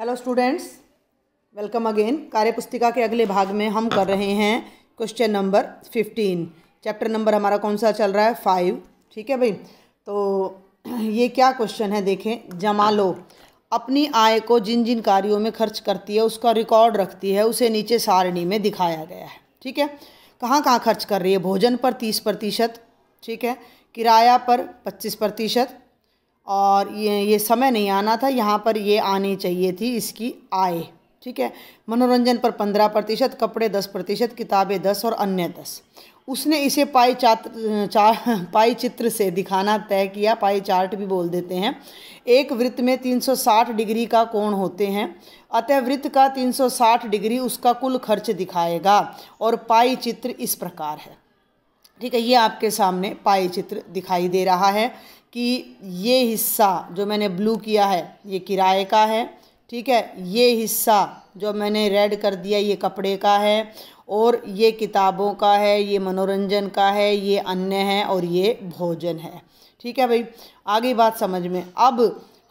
hello students welcome again कार्यपुस्तिका के अगले भाग में हम कर रहे हैं question number fifteen chapter number हमारा कौन सा चल रहा है फाइव ठीक है भाई तो ये क्या क्वेश्चन है देखें जमा लो अपनी आय को जिन जिन कार्यों में खर्च करती है उसका रिकॉर्ड रखती है उसे नीचे सारणी में दिखाया गया है ठीक है कहाँ कहाँ खर्च कर रही है भोजन पर तीस प्रतिशत ठीक है किराया पर पच्चीस प्रतिशत और ये ये समय नहीं आना था यहाँ पर ये आनी चाहिए थी इसकी आय ठीक है मनोरंजन पर पंद्रह प्रतिशत कपड़े दस प्रतिशत किताबें दस और अन्य दस उसने इसे पाई चात्र चार पाई चित्र से दिखाना तय किया पाई चार्ट भी बोल देते हैं एक वृत्त में 360 डिग्री का कोण होते हैं अतः वृत्त का 360 डिग्री उसका कुल खर्च दिखाएगा और पाई चित्र इस प्रकार है ठीक है ये आपके सामने पाई चित्र दिखाई दे रहा है कि ये हिस्सा जो मैंने ब्लू किया है ये किराए का है ठीक है ये हिस्सा जो मैंने रेड कर दिया ये कपड़े का है और ये किताबों का है ये मनोरंजन का है ये अन्य है और ये भोजन है ठीक है भाई आगे बात समझ में अब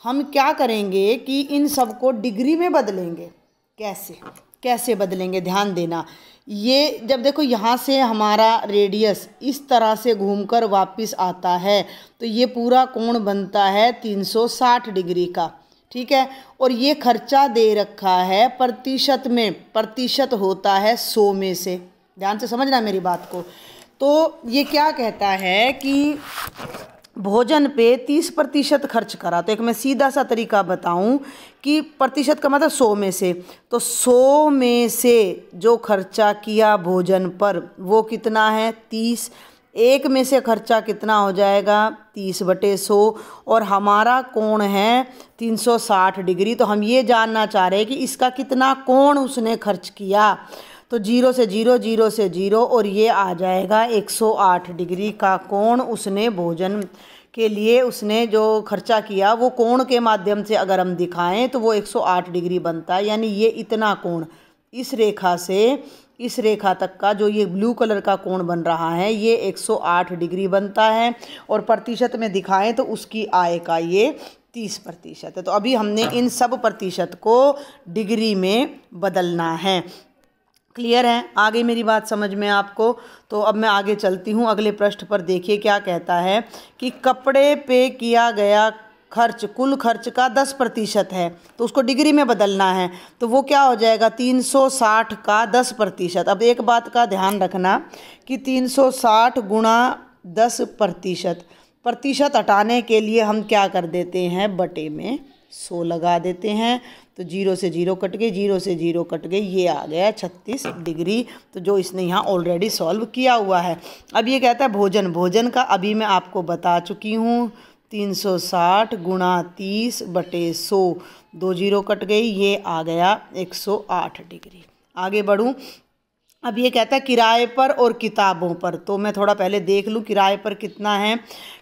हम क्या करेंगे कि इन सबको डिग्री में बदलेंगे कैसे कैसे बदलेंगे ध्यान देना ये जब देखो यहाँ से हमारा रेडियस इस तरह से घूमकर वापस आता है तो ये पूरा कोण बनता है 360 डिग्री का ठीक है और ये खर्चा दे रखा है प्रतिशत में प्रतिशत होता है सौ में से ध्यान से समझना मेरी बात को तो ये क्या कहता है कि भोजन पे तीस प्रतिशत खर्च करा तो एक मैं सीधा सा तरीका बताऊं कि प्रतिशत का मतलब सौ में से तो सौ में से जो खर्चा किया भोजन पर वो कितना है तीस एक में से खर्चा कितना हो जाएगा तीस बटे सौ और हमारा कोण है तीन सौ साठ डिग्री तो हम ये जानना चाह रहे हैं कि इसका कितना कोण उसने खर्च किया तो जीरो से जीरो जीरो से जीरो और ये आ जाएगा 108 डिग्री का कोण उसने भोजन के लिए उसने जो खर्चा किया वो कोण के माध्यम से अगर हम दिखाएं तो वो 108 डिग्री बनता है यानी ये इतना कोण इस रेखा से इस रेखा तक का जो ये ब्लू कलर का कोण बन रहा है ये 108 डिग्री बनता है और प्रतिशत में दिखाएं तो उसकी आय का ये तीस प्रतिशत है तो अभी हमने इन सब प्रतिशत को डिग्री में बदलना है क्लियर है आगे मेरी बात समझ में आपको तो अब मैं आगे चलती हूँ अगले पृष्ठ पर देखिए क्या कहता है कि कपड़े पे किया गया खर्च कुल खर्च का दस प्रतिशत है तो उसको डिग्री में बदलना है तो वो क्या हो जाएगा तीन सौ साठ का दस प्रतिशत अब एक बात का ध्यान रखना कि तीन सौ साठ गुणा दस प्रतिशत प्रतिशत हटाने के लिए हम क्या कर देते हैं बटे में सो लगा देते हैं तो जीरो से जीरो कट गए जीरो से जीरो कट गई ये आ गया छत्तीस डिग्री तो जो इसने यहाँ ऑलरेडी सॉल्व किया हुआ है अब ये कहता है भोजन भोजन का अभी मैं आपको बता चुकी हूँ तीन सौ साठ गुणा तीस बटे सौ दो जीरो कट गई ये आ गया एक सौ आठ डिग्री आगे बढ़ूँ अब ये कहता है किराए पर और किताबों पर तो मैं थोड़ा पहले देख लूँ किराए पर कितना है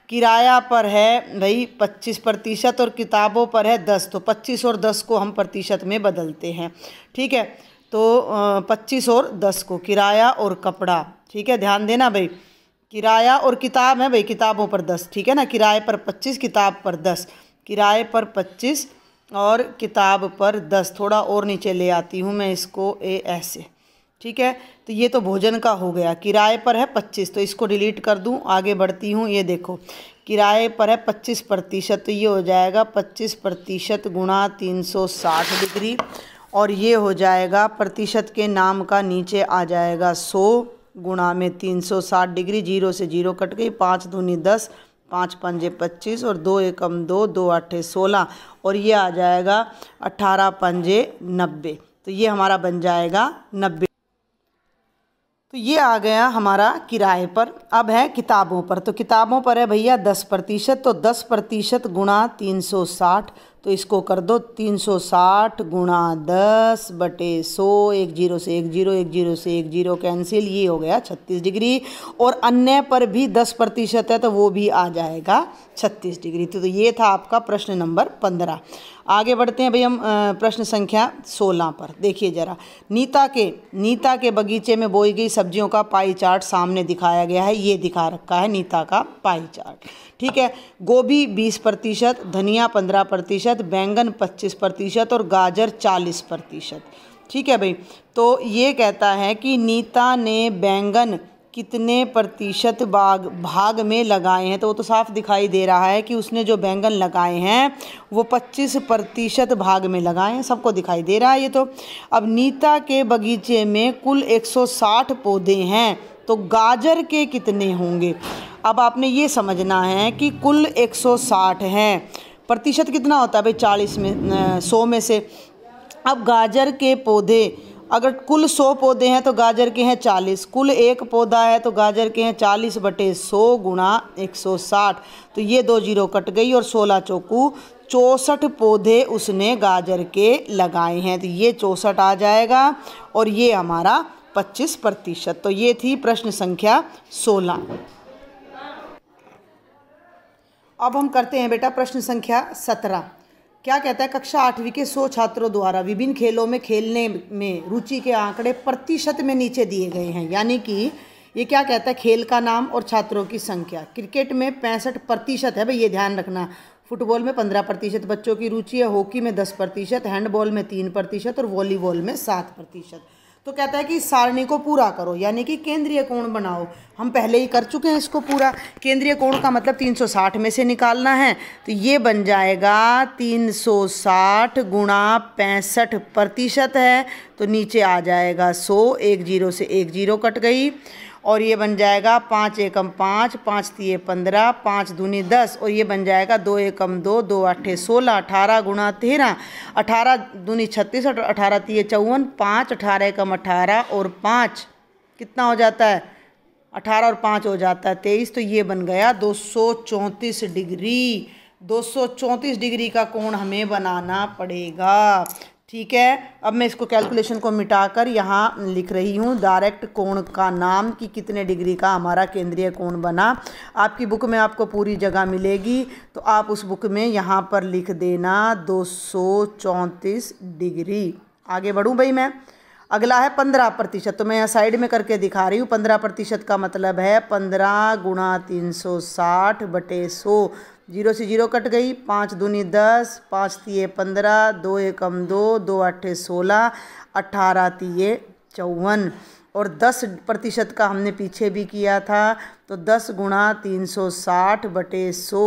किराया पर है भाई पच्चीस प्रतिशत और किताबों पर है दस तो पच्चीस और दस को हम प्रतिशत में बदलते हैं ठीक है तो पच्चीस और दस को किराया और कपड़ा ठीक है ध्यान देना भाई किराया और किताब है भाई किताबों पर दस ठीक है ना किराए पर पच्चीस किताब पर दस किराए पर पच्चीस और किताब पर दस थोड़ा और नीचे ले आती हूँ मैं इसको ए ऐसे ठीक है तो ये तो भोजन का हो गया किराए पर है पच्चीस तो इसको डिलीट कर दूँ आगे बढ़ती हूँ ये देखो किराए पर है पच्चीस प्रतिशत तो ये हो जाएगा पच्चीस प्रतिशत गुणा तीन सौ साठ डिग्री और ये हो जाएगा प्रतिशत के नाम का नीचे आ जाएगा सौ गुणा में तीन सौ साठ डिग्री जीरो से जीरो कट गई पाँच धूनी दस पाँच पंजे पच्चीस और दो एकम दो दो अट्ठे सोलह और ये आ जाएगा अट्ठारह पंजे नब्बे तो ये हमारा बन जाएगा नब्बे तो ये आ गया हमारा किराए पर अब है किताबों पर तो किताबों पर है भैया दस प्रतिशत तो दस प्रतिशत गुणा तीन सौ साठ तो इसको कर दो 360 गुणा दस बटे सौ एक जीरो से एक जीरो एक जीरो से एक जीरो कैंसिल ये हो गया 36 डिग्री और अन्य पर भी 10 प्रतिशत है तो वो भी आ जाएगा 36 डिग्री तो, तो ये था आपका प्रश्न नंबर 15 आगे बढ़ते हैं भाई हम प्रश्न संख्या 16 पर देखिए जरा नीता के नीता के बगीचे में बोई गई सब्जियों का पाई चार्ट सामने दिखाया गया है ये दिखा रखा है नीता का पाई चार्ट ठीक है गोभी बीस प्रतिशत धनिया पंद्रह प्रतिशत बैंगन पच्चीस प्रतिशत और गाजर चालीस प्रतिशत ठीक है भाई तो ये कहता है कि नीता ने बैंगन कितने प्रतिशत बाग भाग में लगाए हैं तो वो तो साफ दिखाई दे रहा है कि उसने जो बैंगन लगाए हैं वो 25 प्रतिशत भाग में लगाए हैं सबको दिखाई दे रहा है ये तो अब नीता के बगीचे में कुल 160 पौधे हैं तो गाजर के कितने होंगे अब आपने ये समझना है कि कुल 160 हैं प्रतिशत कितना होता है भाई चालीस में सौ में से अब गाजर के पौधे अगर कुल सौ पौधे हैं तो गाजर के हैं चालीस कुल एक पौधा है तो गाजर के हैं चालीस बटे सौ गुणा एक सौ साठ तो ये दो जीरो कट गई और सोलह चौकू चौंसठ पौधे उसने गाजर के लगाए हैं तो ये चौंसठ आ जाएगा और ये हमारा पच्चीस प्रतिशत तो ये थी प्रश्न संख्या सोलह अब हम करते हैं बेटा प्रश्न संख्या सत्रह क्या कहता है कक्षा आठवीं के सौ छात्रों द्वारा विभिन्न खेलों में खेलने में रुचि के आंकड़े प्रतिशत में नीचे दिए गए हैं यानी कि ये क्या कहता है खेल का नाम और छात्रों की संख्या क्रिकेट में पैंसठ प्रतिशत है भाई ये ध्यान रखना फुटबॉल में पंद्रह प्रतिशत बच्चों की रुचि है हॉकी में दस प्रतिशत हैंडबॉल में तीन प्रतिशत और वॉलीबॉल में सात प्रतिशत तो कहता है कि सारणी को पूरा करो यानी कि केंद्रीय कोण बनाओ हम पहले ही कर चुके हैं इसको पूरा केंद्रीय कोण का मतलब 360 में से निकालना है तो ये बन जाएगा 360 गुणा पैंसठ प्रतिशत है तो नीचे आ जाएगा 100 एक जीरो से एक जीरो कट गई और ये बन जाएगा पाँच एकम पाँच पाँच तीय पंद्रह पाँच दूनी दस और ये बन जाएगा दो एकम दो दो अट्ठे सोलह अठारह गुणा तेरह अठारह दूनी छत्तीस अठारह तीय चौवन पाँच अठारह एकम अठारह और पाँच कितना हो जाता है अठारह और पाँच हो जाता है तेईस तो ये बन गया दो सौ चौंतीस डिग्री चौंतीस डिग्री का कोण हमें बनाना पड़ेगा ठीक है अब मैं इसको कैलकुलेशन को मिटाकर यहाँ लिख रही हूँ डायरेक्ट कोण का नाम कि कितने डिग्री का हमारा केंद्रीय कोण बना आपकी बुक में आपको पूरी जगह मिलेगी तो आप उस बुक में यहाँ पर लिख देना दो डिग्री आगे बढ़ूँ भाई मैं अगला है पंद्रह प्रतिशत तो मैं यहाँ साइड में करके दिखा रही हूँ पंद्रह प्रतिशत का मतलब है पंद्रह गुणा तीन सौ साठ बटे सौ जीरो से जीरो कट गई पाँच दूनी दस पाँच तीए पंद्रह दो एकम दो दो अट्ठे सोलह अट्ठारह तीए चौवन और दस प्रतिशत का हमने पीछे भी किया था तो दस गुणा तीन सौ साठ बटे सौ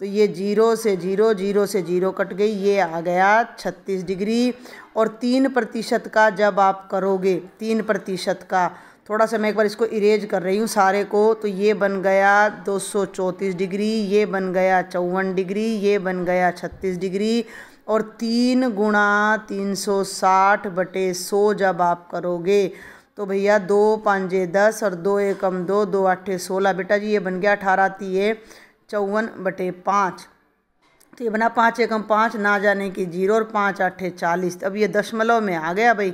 तो ये जीरो से जीरो जीरो से जीरो कट गई ये आ गया छत्तीस डिग्री और तीन प्रतिशत का जब आप करोगे तीन प्रतिशत का थोड़ा सा मैं एक बार इसको इरेज कर रही हूँ सारे को तो ये बन गया 234 डिग्री ये बन गया चौवन डिग्री ये बन गया 36 डिग्री और तीन गुणा तीन सौ साठ बटे सौ जब आप करोगे तो भैया दो पाँचे दस और दो एकम दो दो आठे सोलह बेटा जी ये बन गया अठारह तीय चौवन बटे पाँच तो ये बना पाँच एकम पाँच ना जाने की जीरो और पाँच आठे चालीस अब ये दशमलव में आ गया भाई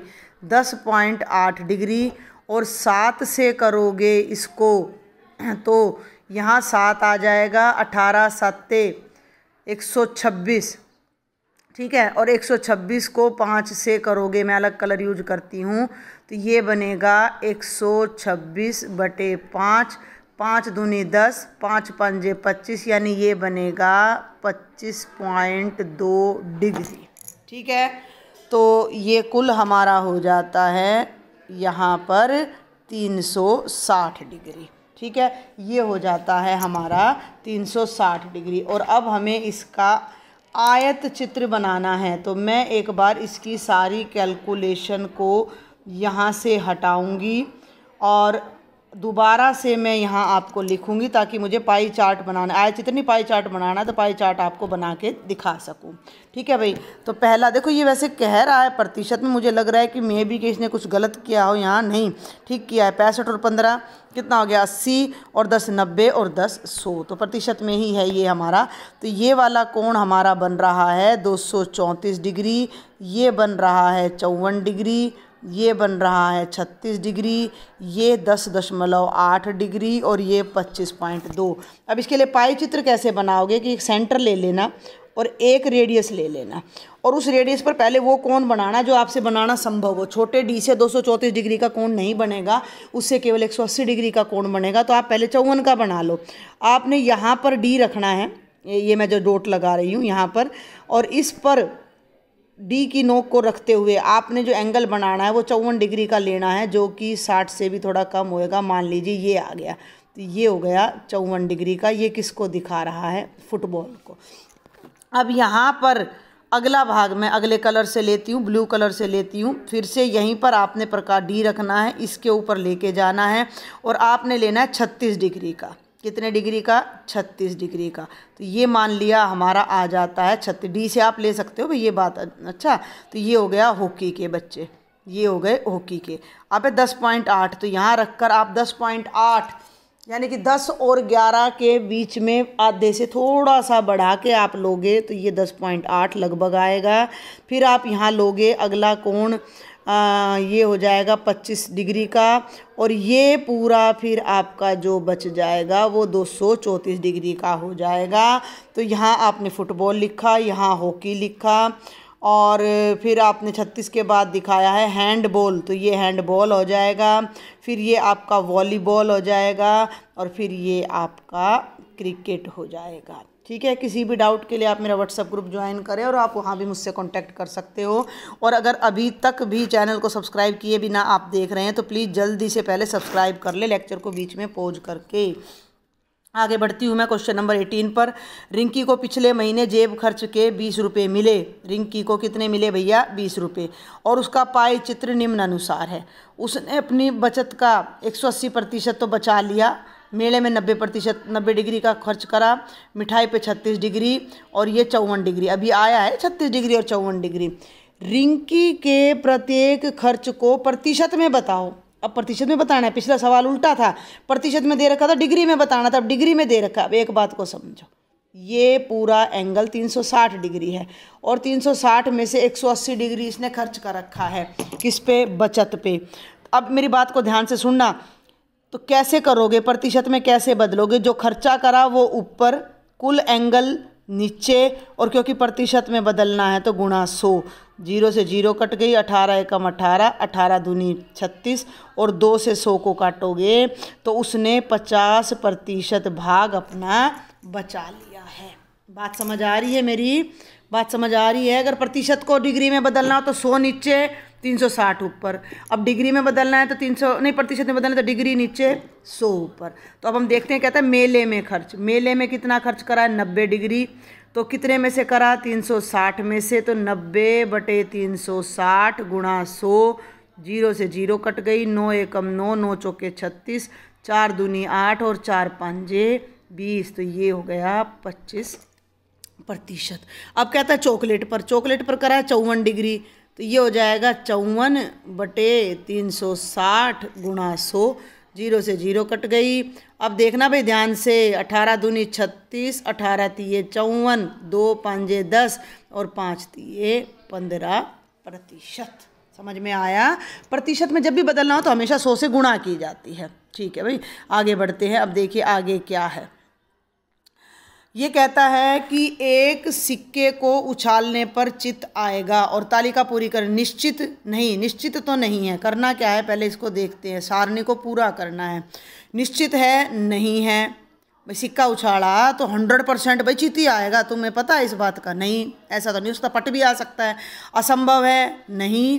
दस पॉइंट आठ डिग्री और सात से करोगे इसको तो यहाँ सात आ जाएगा अठारह सत्ते एक सौ छब्बीस ठीक है और एक सौ छब्बीस को पाँच से करोगे मैं अलग कलर यूज करती हूँ तो ये बनेगा एक सौ छब्बीस बटे पाँच पाँच दूनी दस पाँच पंजे पच्चीस यानी ये बनेगा पच्चीस पॉइंट दो डिग्री ठीक है तो ये कुल हमारा हो जाता है यहाँ पर 360 डिग्री ठीक है ये हो जाता है हमारा 360 डिग्री और अब हमें इसका आयत चित्र बनाना है तो मैं एक बार इसकी सारी कैलकुलेशन को यहाँ से हटाऊंगी और दोबारा से मैं यहाँ आपको लिखूँगी ताकि मुझे पाई चार्ट बनाना आज जितनी पाई चार्ट बनाना है तो पाई चार्ट आपको बना के दिखा सकूँ ठीक है भाई तो पहला देखो ये वैसे कह रहा है प्रतिशत में मुझे लग रहा है कि मे भी कि इसने कुछ गलत किया हो यहाँ नहीं ठीक किया है पैंसठ और पंद्रह कितना हो गया अस्सी और दस नब्बे और दस सौ तो प्रतिशत में ही है ये हमारा तो ये वाला कोण हमारा बन रहा है दो डिग्री ये बन रहा है चौवन डिग्री ये बन रहा है छत्तीस डिग्री ये दस दशमलव आठ डिग्री और ये पच्चीस पॉइंट दो अब इसके लिए पाई चित्र कैसे बनाओगे कि एक सेंटर ले लेना और एक रेडियस ले लेना और उस रेडियस पर पहले वो कौन बनाना जो आपसे बनाना संभव हो छोटे डी से दो डिग्री का कौन नहीं बनेगा उससे केवल 180 डिग्री का कोण बनेगा तो आप पहले चौवन का बना लो आपने यहाँ पर डी रखना है ये मैं जो डोट लगा रही हूँ यहाँ पर और इस पर डी की नोक को रखते हुए आपने जो एंगल बनाना है वो चौवन डिग्री का लेना है जो कि साठ से भी थोड़ा कम होएगा मान लीजिए ये आ गया तो ये हो गया चौवन डिग्री का ये किसको दिखा रहा है फुटबॉल को अब यहाँ पर अगला भाग मैं अगले कलर से लेती हूँ ब्लू कलर से लेती हूँ फिर से यहीं पर आपने प्रकार डी रखना है इसके ऊपर लेके जाना है और आपने लेना है छत्तीस डिग्री का कितने डिग्री का छत्तीस डिग्री का तो ये मान लिया हमारा आ जाता है छत्तीस डी से आप ले सकते हो भाई ये बात अच्छा तो ये हो गया हॉकी के बच्चे ये हो गए हॉकी के आप दस पॉइंट आठ तो यहाँ रख कर आप दस पॉइंट आठ यानी कि दस और ग्यारह के बीच में आधे से थोड़ा सा बढ़ा के आप लोगे तो ये दस पॉइंट आठ लगभग आएगा फिर आप यहाँ लोगे अगला कोण ये हो जाएगा 25 डिग्री का और ये पूरा फिर आपका जो बच जाएगा वो दो डिग्री का हो जाएगा तो यहाँ आपने फुटबॉल लिखा यहाँ हॉकी लिखा और फिर आपने छत्तीस के बाद दिखाया है हैंडबॉल तो ये हैंडबॉल हो जाएगा फिर ये आपका वॉलीबॉल हो जाएगा और फिर ये आपका क्रिकेट हो जाएगा ठीक है किसी भी डाउट के लिए आप मेरा व्हाट्सअप ग्रुप ज्वाइन करें और आप वहाँ भी मुझसे कॉन्टैक्ट कर सकते हो और अगर अभी तक भी चैनल को सब्सक्राइब किए बिना आप देख रहे हैं तो प्लीज़ जल्दी से पहले सब्सक्राइब कर ले लेक्चर को बीच में पोज करके आगे बढ़ती हूँ मैं क्वेश्चन नंबर एटीन पर रिंकी को पिछले महीने जेब खर्च के बीस रुपये मिले रिंकी को कितने मिले भैया बीस रुपये और उसका पाए चित्र निम्न अनुसार है उसने अपनी बचत का एक सौ अस्सी प्रतिशत तो बचा लिया मेले में 90 प्रतिशत नब्बे डिग्री का खर्च करा मिठाई पे 36 डिग्री और ये चौवन डिग्री अभी आया है 36 डिग्री और चौवन डिग्री रिंकी के प्रत्येक खर्च को प्रतिशत में बताओ अब प्रतिशत में बताना है पिछला सवाल उल्टा था प्रतिशत में दे रखा था डिग्री में बताना था अब डिग्री में दे रखा अब एक बात को समझो ये पूरा एंगल 360 डिग्री है और 360 में से 180 डिग्री इसने खर्च कर रखा है किस पे बचत पे अब मेरी बात को ध्यान से सुनना तो कैसे करोगे प्रतिशत में कैसे बदलोगे जो खर्चा करा वो ऊपर कुल एंगल नीचे और क्योंकि प्रतिशत में बदलना है तो गुणा सौ जीरो से जीरो कट गई अठारह एकम अठारह अठारह दूनी छत्तीस और दो से सौ को काटोगे तो उसने पचास प्रतिशत भाग अपना बचा लिया है बात समझ आ रही है मेरी बात समझ आ रही है अगर प्रतिशत को डिग्री में बदलना हो तो सौ नीचे तीन सौ साठ ऊपर अब डिग्री में बदलना है तो तीन सौ नहीं प्रतिशत में बदलना है तो डिग्री नीचे सौ ऊपर तो अब हम देखते हैं कहते हैं मेले में खर्च मेले में कितना खर्च करा है नब्बे डिग्री तो कितने में से करा तीन सौ साठ में से तो नब्बे बटे तीन सौ साठ गुणा सौ जीरो से जीरो कट गई नौ एकम नौ नौ चौके छत्तीस चार दूनी आठ और चार पाँच बीस तो ये हो गया पच्चीस प्रतिशत अब कहता है चॉकलेट पर चॉकलेट पर करा है चौवन डिग्री तो ये हो जाएगा चौवन बटे तीन सौ साठ गुणा सौ जीरो से जीरो कट गई अब देखना भाई ध्यान से अठारह दूनी छत्तीस अठारह तीए चौवन दो पाँजे दस और पाँच तीए पंद्रह प्रतिशत समझ में आया प्रतिशत में जब भी बदलना हो तो हमेशा सौ से गुणा की जाती है ठीक है भाई आगे बढ़ते हैं अब देखिए आगे क्या है ये कहता है कि एक सिक्के को उछालने पर चित आएगा और तालिका पूरी कर निश्चित नहीं निश्चित तो नहीं है करना क्या है पहले इसको देखते हैं सारणी को पूरा करना है निश्चित है नहीं है भाई सिक्का उछाला तो हंड्रेड परसेंट भाई चित ही आएगा तुम्हें पता है इस बात का नहीं ऐसा तो नहीं उसका पट भी आ सकता है असंभव है नहीं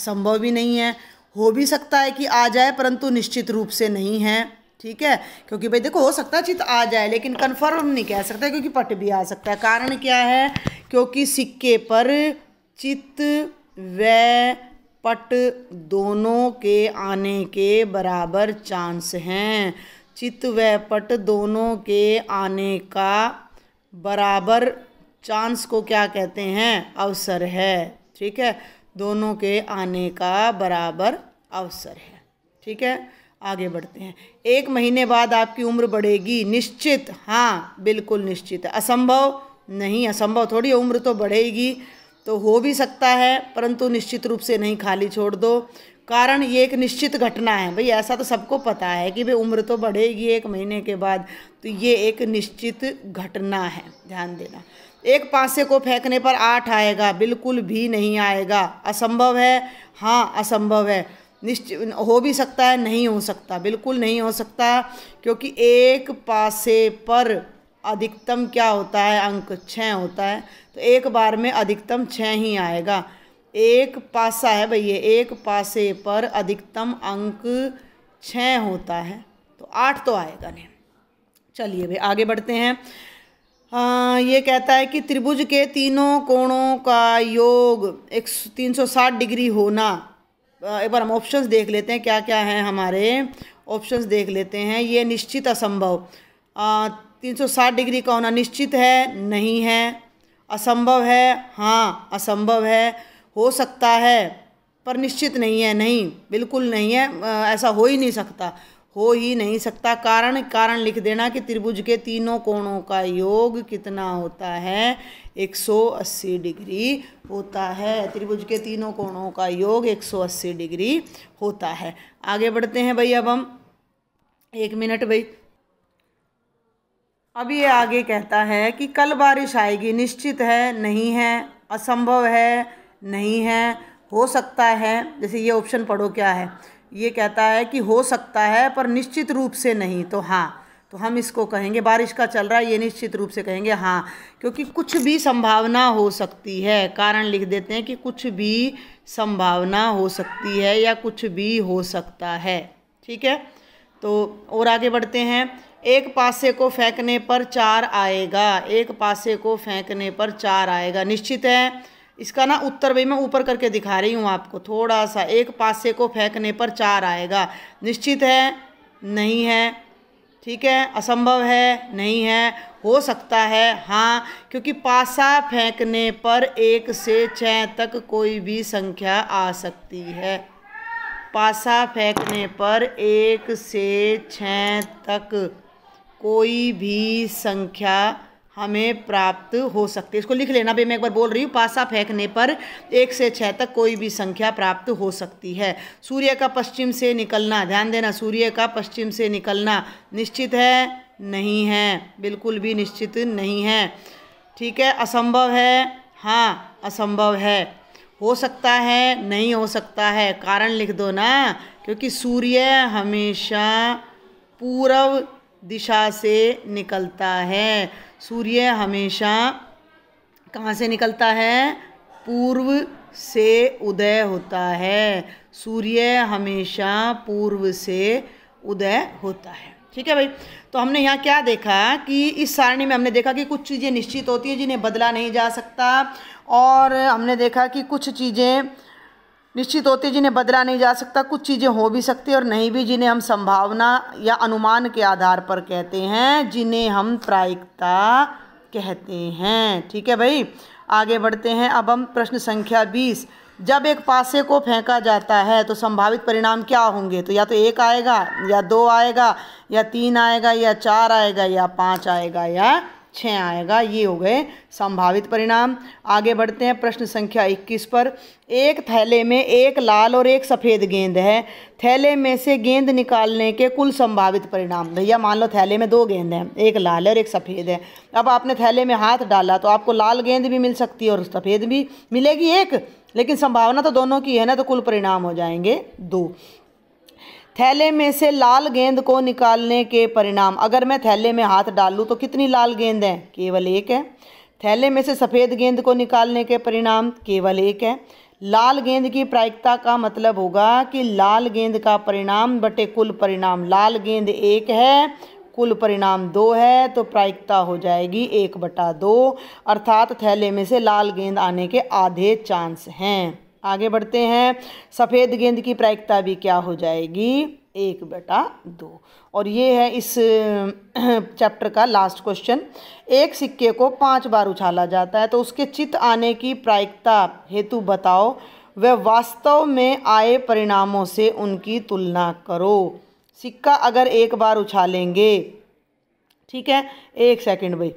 असंभव भी नहीं है हो भी सकता है कि आ जाए परंतु निश्चित रूप से नहीं है ठीक है क्योंकि भाई देखो हो सकता है चित आ जाए लेकिन कन्फर्म नहीं कह सकता क्योंकि पट भी आ सकता है कारण क्या है क्योंकि सिक्के पर चित व पट दोनों के आने के बराबर चांस हैं चित व पट दोनों के आने का बराबर चांस को क्या कहते हैं अवसर है ठीक है दोनों के आने का बराबर अवसर है ठीक है आगे बढ़ते हैं एक महीने बाद आपकी उम्र बढ़ेगी निश्चित हाँ बिल्कुल निश्चित असंभव नहीं असंभव थोड़ी उम्र तो बढ़ेगी तो हो भी सकता है परंतु निश्चित रूप से नहीं खाली छोड़ दो कारण ये एक निश्चित घटना है भाई ऐसा तो सबको पता है कि भाई उम्र तो बढ़ेगी एक महीने के बाद तो ये एक निश्चित घटना है ध्यान देना एक पासे को फेंकने पर आठ आएगा बिल्कुल भी नहीं आएगा असंभव है हाँ असंभव है निश्चित हो भी सकता है नहीं हो सकता बिल्कुल नहीं हो सकता क्योंकि एक पासे पर अधिकतम क्या होता है अंक छः होता है तो एक बार में अधिकतम छः ही आएगा एक पासा है भैया एक पासे पर अधिकतम अंक छः होता है तो आठ तो आएगा नहीं चलिए भाई आगे बढ़ते हैं आ, ये कहता है कि त्रिभुज के तीनों कोणों का योग एक तीन सौ साठ डिग्री होना एक बार हम ऑप्शंस देख लेते हैं क्या क्या हैं हमारे ऑप्शंस देख लेते हैं ये निश्चित असंभव तीन सौ साठ डिग्री का होना निश्चित है नहीं है असंभव है हाँ असंभव है हो सकता है पर निश्चित नहीं है नहीं बिल्कुल नहीं है आ, ऐसा हो ही नहीं सकता हो ही नहीं सकता कारण कारण लिख देना कि त्रिभुज के तीनों कोणों का योग कितना होता है 180 डिग्री होता है त्रिभुज के तीनों कोणों का योग 180 डिग्री होता है आगे बढ़ते हैं भाई अब हम एक मिनट भाई अब ये आगे कहता है कि कल बारिश आएगी निश्चित है नहीं है असंभव है नहीं है हो सकता है जैसे ये ऑप्शन पढ़ो क्या है ये कहता है कि हो सकता है पर निश्चित रूप से नहीं तो हाँ तो हम इसको कहेंगे बारिश का चल रहा है ये निश्चित रूप से कहेंगे हाँ क्योंकि कुछ भी संभावना हो सकती है कारण लिख देते हैं कि कुछ भी संभावना हो सकती है या कुछ भी हो सकता है ठीक है तो और आगे बढ़ते हैं एक पासे को फेंकने पर चार आएगा एक पासे को फेंकने पर चार आएगा निश्चित है इसका ना उत्तर भाई मैं ऊपर करके दिखा रही हूँ आपको थोड़ा सा एक पासे को फेंकने पर चार आएगा निश्चित है नहीं है ठीक है असंभव है नहीं है हो सकता है हाँ क्योंकि पासा फेंकने पर एक से छः तक कोई भी संख्या आ सकती है पासा फेंकने पर एक से छः तक कोई भी संख्या हमें प्राप्त हो सकती है इसको लिख लेना अभी मैं एक बार बोल रही हूँ पासा फेंकने पर एक से छः तक कोई भी संख्या प्राप्त हो सकती है सूर्य का पश्चिम से निकलना ध्यान देना सूर्य का पश्चिम से निकलना निश्चित है नहीं है बिल्कुल भी निश्चित नहीं है ठीक है असंभव है हाँ असंभव है हो सकता है नहीं हो सकता है कारण लिख दो ना क्योंकि सूर्य हमेशा पूर्व दिशा से निकलता है सूर्य हमेशा कहाँ से निकलता है पूर्व से उदय होता है सूर्य हमेशा पूर्व से उदय होता है ठीक है भाई तो हमने यहाँ क्या देखा कि इस सारणी में हमने देखा कि कुछ चीज़ें निश्चित होती हैं जिन्हें बदला नहीं जा सकता और हमने देखा कि कुछ चीज़ें निश्चित होते जिन्हें बदला नहीं जा सकता कुछ चीज़ें हो भी सकती और नहीं भी जिन्हें हम संभावना या अनुमान के आधार पर कहते हैं जिन्हें हम प्रायिकता कहते हैं ठीक है भाई आगे बढ़ते हैं अब हम प्रश्न संख्या बीस जब एक पासे को फेंका जाता है तो संभावित परिणाम क्या होंगे तो या तो एक आएगा या दो आएगा या तीन आएगा या चार आएगा या पाँच आएगा या छः आएगा ये हो गए संभावित परिणाम आगे बढ़ते हैं प्रश्न संख्या इक्कीस पर एक थैले में एक लाल और एक सफ़ेद गेंद है थैले में से गेंद निकालने के कुल संभावित परिणाम भैया मान लो थैले में दो गेंद हैं एक लाल है और एक सफ़ेद है अब आपने थैले में हाथ डाला तो आपको लाल गेंद भी मिल सकती है और सफ़ेद भी मिलेगी एक लेकिन संभावना तो दोनों की है ना तो कुल परिणाम हो जाएंगे दो थैले में से लाल गेंद को निकालने के परिणाम अगर मैं थैले में हाथ डाल लूँ तो कितनी लाल गेंद है केवल एक है थैले में से सफ़ेद गेंद को निकालने के परिणाम केवल एक है लाल गेंद की प्रायिकता का मतलब होगा कि लाल गेंद का परिणाम बटे कुल परिणाम लाल गेंद एक है कुल परिणाम दो है तो प्रायिकता हो जाएगी एक बटा दो अर्थात थैले में से लाल गेंद आने के आधे चांस हैं आगे बढ़ते हैं सफ़ेद गेंद की प्रायिकता भी क्या हो जाएगी एक बटा दो और ये है इस चैप्टर का लास्ट क्वेश्चन एक सिक्के को पांच बार उछाला जाता है तो उसके चित आने की प्रायिकता हेतु बताओ वह वास्तव में आए परिणामों से उनकी तुलना करो सिक्का अगर एक बार उछालेंगे ठीक है एक सेकंड भाई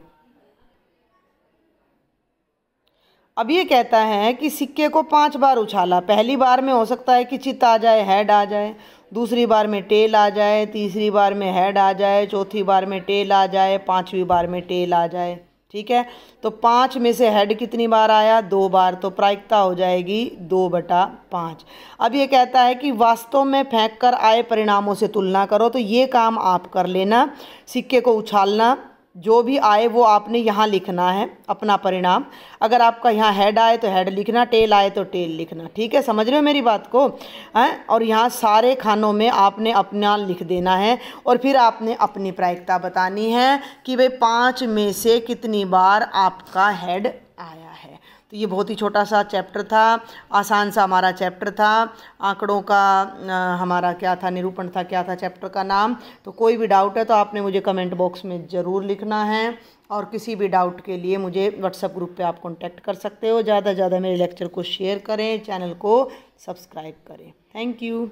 अब ये कहता है कि सिक्के को पांच बार उछाला पहली बार में हो सकता है कि चित आ जाए हेड आ जाए दूसरी बार में टेल आ जाए तीसरी बार में हेड आ जाए चौथी बार में टेल आ जाए पांचवी बार में टेल आ जाए ठीक है तो पाँच में से हेड कितनी बार आया दो बार तो प्रायिकता हो जाएगी दो बटा पाँच अब ये कहता है कि वास्तव में फेंक कर आए परिणामों से तुलना करो तो ये काम आप कर लेना सिक्के को उछालना जो भी आए वो आपने यहाँ लिखना है अपना परिणाम अगर आपका यहाँ हेड आए तो हेड लिखना टेल आए तो टेल लिखना ठीक है समझ रहे हो मेरी बात को हैं और यहाँ सारे खानों में आपने अपना लिख देना है और फिर आपने अपनी प्रायिकता बतानी है कि भाई पाँच में से कितनी बार आपका हेड तो ये बहुत ही छोटा सा चैप्टर था आसान सा हमारा चैप्टर था आंकड़ों का हमारा क्या था निरूपण था क्या था चैप्टर का नाम तो कोई भी डाउट है तो आपने मुझे कमेंट बॉक्स में ज़रूर लिखना है और किसी भी डाउट के लिए मुझे व्हाट्सएप ग्रुप पे आप कॉन्टैक्ट कर सकते हो ज़्यादा से ज़्यादा मेरे लेक्चर को शेयर करें चैनल को सब्सक्राइब करें थैंक यू